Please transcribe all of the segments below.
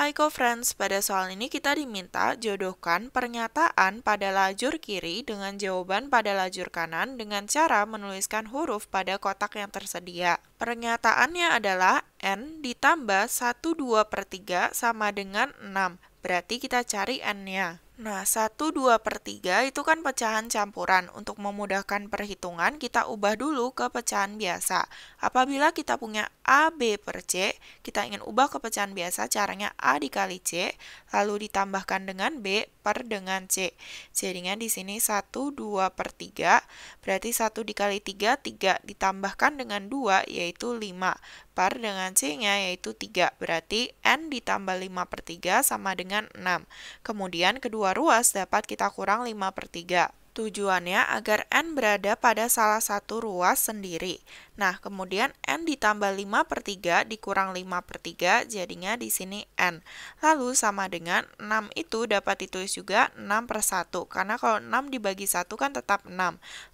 Hai co-friends, pada soal ini kita diminta jodohkan pernyataan pada lajur kiri dengan jawaban pada lajur kanan dengan cara menuliskan huruf pada kotak yang tersedia. Pernyataannya adalah N ditambah 1 2 per 3 sama dengan 6, berarti kita cari N-nya. Nah, 1 2 per 3 itu kan pecahan campuran. Untuk memudahkan perhitungan, kita ubah dulu ke pecahan biasa. Apabila kita punya A, B per C, kita ingin ubah ke pecahan biasa, caranya A dikali C, lalu ditambahkan dengan B per dengan C. Jadinya di sini 1 2 per 3, berarti 1 dikali 3, 3 ditambahkan dengan 2, yaitu 5 par dengan C-nya yaitu 3, berarti N ditambah 5 per 3 sama dengan 6. Kemudian kedua ruas dapat kita kurang 5 per 3. Tujuannya agar N berada pada salah satu ruas sendiri. Nah, kemudian N ditambah 5 per 3 dikurang 5 per 3, jadinya di sini N. Lalu sama dengan 6 itu dapat ditulis juga 6 per 1, karena kalau 6 dibagi 1 kan tetap 6.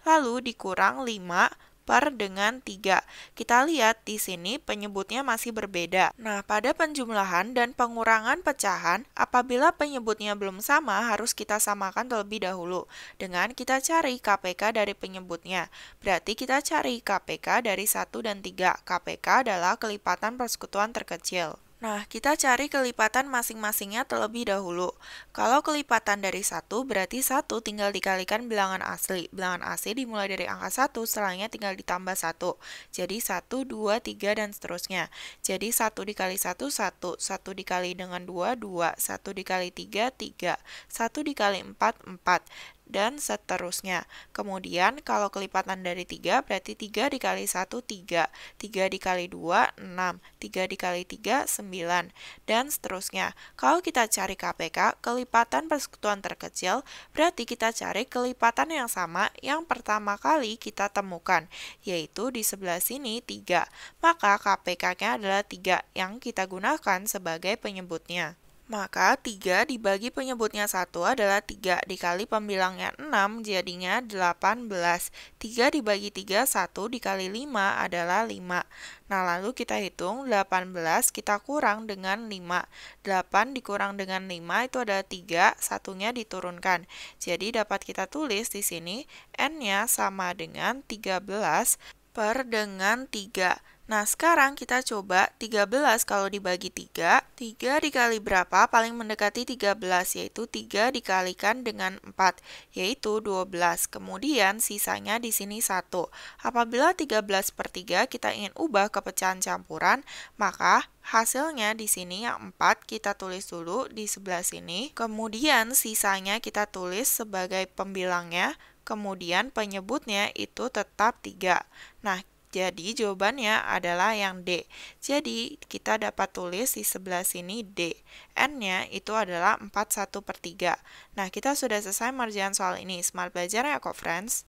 Lalu dikurang 5 per dengan 3. Kita lihat di sini penyebutnya masih berbeda. Nah, pada penjumlahan dan pengurangan pecahan, apabila penyebutnya belum sama, harus kita samakan terlebih dahulu dengan kita cari KPK dari penyebutnya. Berarti kita cari KPK dari 1 dan 3. KPK adalah kelipatan persekutuan terkecil. Nah, kita cari kelipatan masing-masingnya terlebih dahulu. Kalau kelipatan dari satu berarti satu tinggal dikalikan bilangan asli. Bilangan asli dimulai dari angka satu selanjutnya tinggal ditambah satu Jadi satu dua tiga dan seterusnya. Jadi satu dikali satu satu satu dikali dengan dua dua satu dikali tiga tiga satu dikali empat empat dan seterusnya. Kemudian kalau kelipatan dari 3 berarti 3 dikali 1 3, 3 dikali 2 6, 3 dikali 3 9 dan seterusnya. Kalau kita cari KPK, kelipatan persekutuan terkecil berarti kita cari kelipatan yang sama yang pertama kali kita temukan yaitu di sebelah sini 3. Maka KPK-nya adalah 3 yang kita gunakan sebagai penyebutnya. Maka 3 dibagi penyebutnya 1 adalah 3 dikali pembilangnya 6 jadinya 18. 3 dibagi 3 1 dikali 5 adalah 5. Nah, lalu kita hitung 18 kita kurang dengan 5. 8 dikurang dengan 5 itu adalah 3, satunya diturunkan. Jadi dapat kita tulis di sini n-nya sama dengan 13 per dengan 3. Nah, sekarang kita coba 13 kalau dibagi 3. 3 dikali berapa paling mendekati 13, yaitu 3 dikalikan dengan 4, yaitu 12. Kemudian sisanya di sini 1. Apabila 13 per 3 kita ingin ubah ke pecahan campuran, maka hasilnya di sini yang 4 kita tulis dulu di sebelah sini. Kemudian sisanya kita tulis sebagai pembilangnya, kemudian penyebutnya itu tetap 3. Nah, jadi jawabannya adalah yang D. Jadi kita dapat tulis di sebelah sini D. N-nya itu adalah 41 per 3. Nah, kita sudah selesai marjian soal ini. Smart belajar ya, kok, friends.